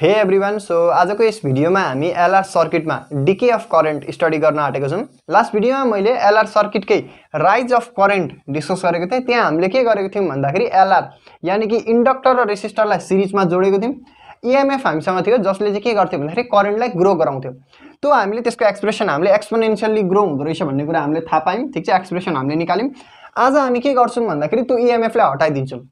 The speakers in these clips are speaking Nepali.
हे एभ्री सो आजको यस भिडियोमा हामी एलआर सर्किटमा डिके अफ करेन्ट स्टडी गर्न आँटेको छौँ लास्ट भिडियोमा मैले एलआर सर्किटकै राइज अफ करेन्ट डिस्कस गरेको थिएँ त्यहाँ हामीले के गरेको थियौँ भन्दाखेरि एलआर यानि कि इन्डक्टर र रेसिस्टरलाई सिरिजमा जोडेको थियौँ इएमएफ e हामीसँग थियो जसले चाहिँ के गर्थ्यो भन्दाखेरि करेन्टलाई ग्रो गराउँथ्यो त्यो हामीले त्यसको एक्सप्रेसन हामीले एक्सपोनेन्सियल्ली ग्रो हुँदो रहेछ भन्ने कुरा हामीले थाहा पायौँ ठिक छ एक्सप्रेसन हामीले निकाल्यौँ आज हामी के गर्छौँ भन्दाखेरि त्यो इएमएफलाई e हटाइदिन्छौँ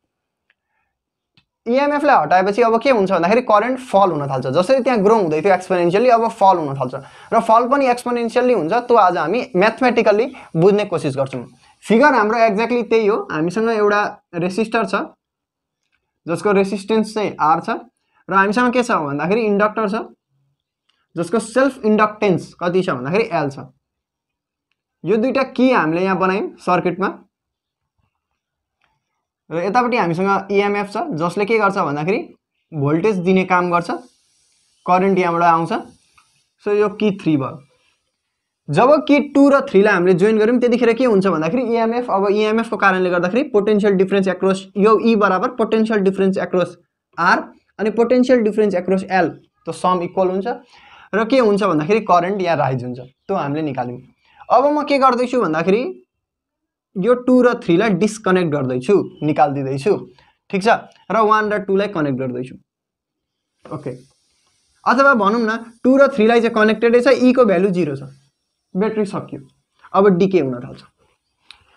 इएमएफलाई e हटाएपछि अब के हुन्छ भन्दाखेरि करेन्ट फल हुन थाल्छ जसरी त्यहाँ ग्रो हुँदै थियो एक्सपोनेन्सियली अब फल हुन थाल्छ र फल पनि एक्सपोनेन्सियल्ली हुन्छ त्यो आज हामी म्याथमेटिकल्ली बुझ्ने कोसिस गर्छौँ फिगर हाम्रो एक्ज्याक्टली त्यही हो हामीसँग एउटा रेसिस्टर छ जसको रेसिस्टेन्स चाहिँ आर छ र हामीसँग के छ भन्दाखेरि इन्डक्टर छ जसको सेल्फ इन्डक्टेन्स कति छ भन्दाखेरि एल छ यो दुइटा कि हामीले यहाँ बनायौँ सर्किटमा र यतापट्टि हामीसँग इएमएफ e छ जसले के गर्छ भन्दाखेरि भोल्टेज दिने काम गर्छ करेन्ट यहाँबाट आउँछ सो यो कि थ्री भयो जब कि टू र थ्रीलाई हामीले जोइन गऱ्यौँ त्यतिखेर के हुन्छ भन्दाखेरि इएमएफ e अब इएमएफको e कारणले गर्दाखेरि पोटेन्सियल डिफरेन्स एक्रोस यो ई बराबर पोटेन्सियल डिफरेन्स एक्रोस आर अनि पोटेन्सियल डिफरेन्स एक्रोस एल त सम इक्वल हुन्छ र के हुन्छ भन्दाखेरि करेन्ट या राइज हुन्छ त्यो हामीले निकाल्यौँ अब म के गर्दैछु भन्दाखेरि यो टू र थ्रीलाई डिस्कनेक्ट गर्दैछु निकालिदिँदैछु ठिक छ र वान र टूलाई कनेक्ट गर्दैछु ओके अथवा भनौँ न टू र थ्रीलाई चाहिँ e कनेक्टेडै छ ईको भ्यालु जिरो छ ब्याट्री सकियो अब डिके हुन थाल्छ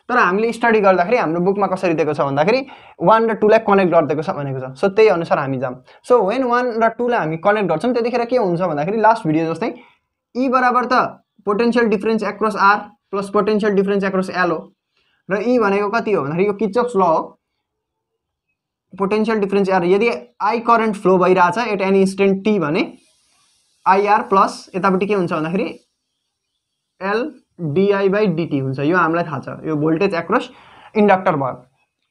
तर हामीले स्टडी गर्दाखेरि हाम्रो बुकमा कसरी दिएको छ भन्दाखेरि वान र टूलाई कनेक्ट गरिदिएको छ भनेको छ सो त्यही अनुसार हामी जाऊँ सो वेन वान र टूलाई हामी कनेक्ट गर्छौँ त्यतिखेर के हुन्छ भन्दाखेरि लास्ट भिडियो जस्तै ई e बराबर त potential difference across R plus potential difference across L हो र ई भनेको कति हो भन्दाखेरि यो किचप्स ल हो पोटेन्सियल डिफ्रेन्स एयर यदि आई करेन्ट फ्लो भइरहेछ एट एनी इन्स्टेन्ट टी भने आइआर प्लस यतापट्टि के हुन्छ भन्दाखेरि एल डिआई बाई डिटी हुन्छ यो हामीलाई थाहा छ यो भोल्टेज एक्रोस इन्डक्टर भयो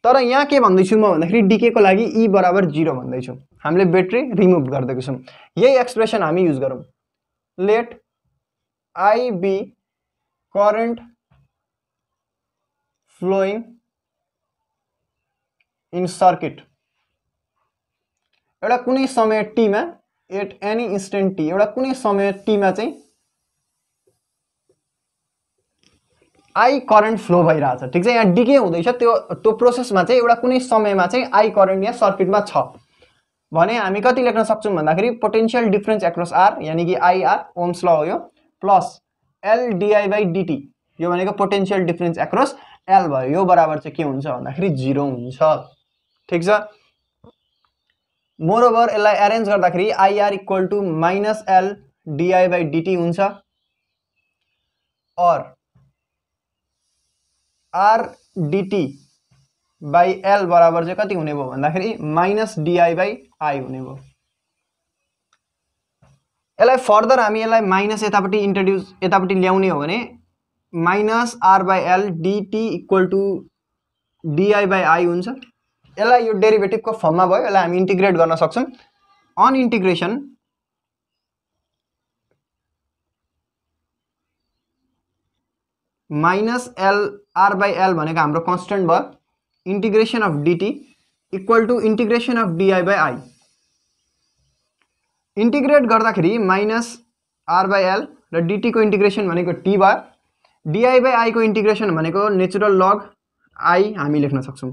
तर यहाँ के भन्दैछु म भन्दाखेरि डिकेको लागि ई e बराबर जिरो भन्दैछु हामीले ब्याट्री रिमुभ गरिदिएको छौँ यही एक्सप्रेसन हामी युज गरौँ let i be current flowing in circuit एउटा कुनै समय टीमा एट एनी इन्स्टेन्ट टी एउटा कुनै समय टीमा चाहिँ आई करेन्ट फ्लो भइरहेछ ठिक छ यहाँ डिके हुँदैछ त्यो त्यो प्रोसेसमा चाहिँ एउटा कुनै समयमा चाहिँ आई करेन्ट यहाँ सर्किटमा छ भने हामी कति लेख्न सक्छौँ भन्दाखेरि पोटेन्सियल डिफ्रेन्स एक्रोस आर यानि कि आइआर ओम्स ल हो यो प्लस एलडिआई बाई डिटी यो भनेको पोटेन्सियल डिफ्रेन्स एक्रोस एल भयो यो बराबर चाहिँ के हुन्छ भन्दाखेरि जिरो हुन्छ ठिक छ मोरओभर यसलाई एरेन्ज गर्दाखेरि IR equal to minus L di by dt हुन्छ और आरडिटी बाई एल बराबर चाहिँ कति हुने भयो भन्दाखेरि माइनस डिआई बाई आई हुने भयो यसलाई फर्दर हामी यसलाई माइनस यतापट्टि इन्ट्रोड्युस यतापट्टि ल्याउने हो भने minus R by L dt equal to di by I हुन्छ यसलाई यो डेरिभेटिभको फर्ममा भयो यसलाई हामी इन्टिग्रेट गर्न सक्छौँ on integration minus L R by L भनेको हाम्रो कन्सटेन्ट भयो integration of dt equal to integration of di by I integrate गर्दाखेरि माइनस आर बाई एल र डिटीको इन्टिग्रेसन भनेको टी भयो डिआई बाई आईको इन्टिग्रेसन भनेको नेचुरल लग आई हामी लेख्न सक्छौँ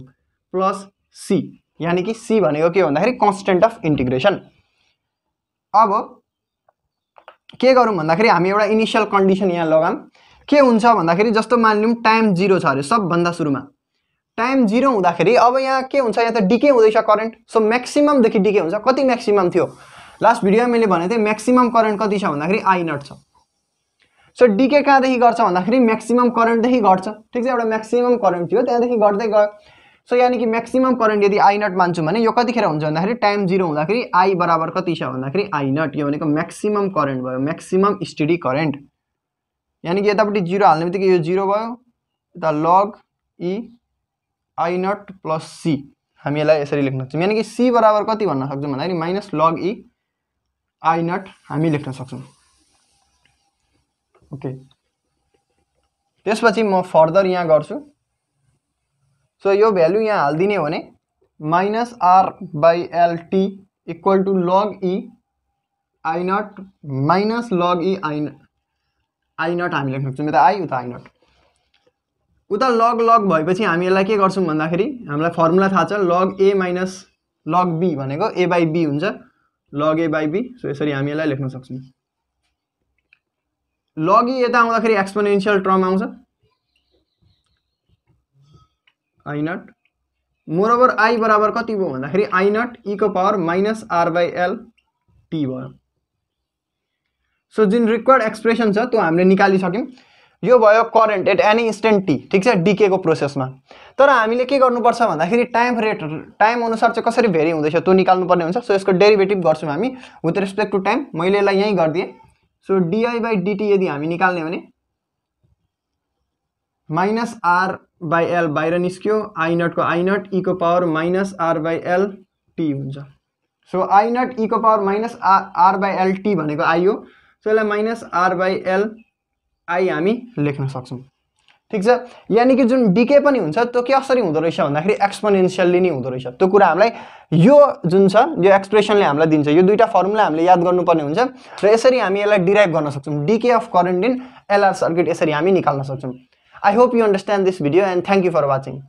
प्लस सी यानि कि सी भनेको के भन्दाखेरि कन्सटेन्ट अफ इन्टिग्रेसन अब के गरौँ भन्दाखेरि हामी एउटा इनिसियल कन्डिसन यहाँ लगाऊँ के हुन्छ भन्दाखेरि जस्तो मानिलिउँ टाइम जिरो छ अरे सबभन्दा सुरुमा टाइम जिरो हुँदाखेरि अब यहाँ के हुन्छ यहाँ त डिके हुँदैछ करेन्ट सो म्याक्सिममदेखि डिके हुन्छ कति म्याक्सिमम थियो लास्ट भिडियोमा मैले भनेको थिएँ म्याक्सिमम करेन्ट कति छ भन्दाखेरि आई नट छ सो डिके कहाँदेखि गर्छ भन्दाखेरि करेंट देखि घट्छ ठीक है एक्टा म्याक्सिमम् करेंट थी त्यहाँदेखि घट्दै गए सो यानि कि मैक्सिमम करेंट यदि आई नट मूँ भने कति खेरा होता भन्दाखेरि टाइम होता खेल आई बराबर कति भादा भन्दाखेरि आई नट ये मैक्सिमम करेंट भो मैक्सिम स्टडी करेंट यानि कि यतापट्टि जीरो हालने बितिक ये जीरो भो log E I naught plus C हमी इस यसरी कि सी बराबर कति भाई minus log E I naught हमी लेखन सकता ओके त्यसपछि म फर्दर यहाँ गर्छु सो यो भ्यालु यहाँ हालिदिने हो भने minus R by L T equal to log E I naught minus log E I naught हामी लेख्न सक्छौँ यता आई उता आइनट उता लग लग भएपछि हामी यसलाई के गर्छौँ भन्दाखेरि हामीलाई फर्मुला थाहा छ लग ए माइनस लग बी भनेको ए बाई बी हुन्छ log A by B so यसरी हामी यसलाई लेख्न सक्छौँ लगी यता आउँदाखेरि एक्सपोनेन्सियल टर्म आउँछ आइनट मोरओभर आई बराबर कति भयो भन्दाखेरि आइनट इको power minus R by L T भयो सो जुन रिक्वायर्ड एक्सप्रेसन छ त्यो हामीले निकालिसक्यौँ यो भयो current at any instant T ठिक छ डिकेको प्रोसेसमा तर हामीले के गर्नुपर्छ भन्दाखेरि टाइम रेट टाइम अनुसार चाहिँ कसरी भेरी हुँदैछ त्यो निकाल्नुपर्ने हुन्छ सो यसको डेरिभेटिभ गर्छौँ हामी विथ रेस्पेक्ट टु टाइम मैले यसलाई यहीँ गरिदिएँ सो डीआई बाई डीटी यदि हम निकाल्ने माइनस आर बाई एल बाहर निस्क्यो आई को आई नट को power minus R by L T हो सो आई नट को power minus R R by L T I हो सो इस minus R by L I हम लेखन सकता ठिक छ यानि कि जुन डिके पनि हुन्छ त्यो के कसरी हुँदो रहेछ भन्दाखेरि एक्सपोनेन्सियल्ली नै हुँदो रहेछ त्यो कुरा हामीलाई यो जुन छ यो एक्सप्रेसनले हामीलाई दिन्छ यो दुईटा फर्मुला हामीले याद गर्नुपर्ने हुन्छ र यसरी हामी यसलाई डिराइभ गर्न सक्छौँ decay of current in LR circuit यसरी हामी निकाल्न सक्छौँ I hope you understand this video and thank you for watching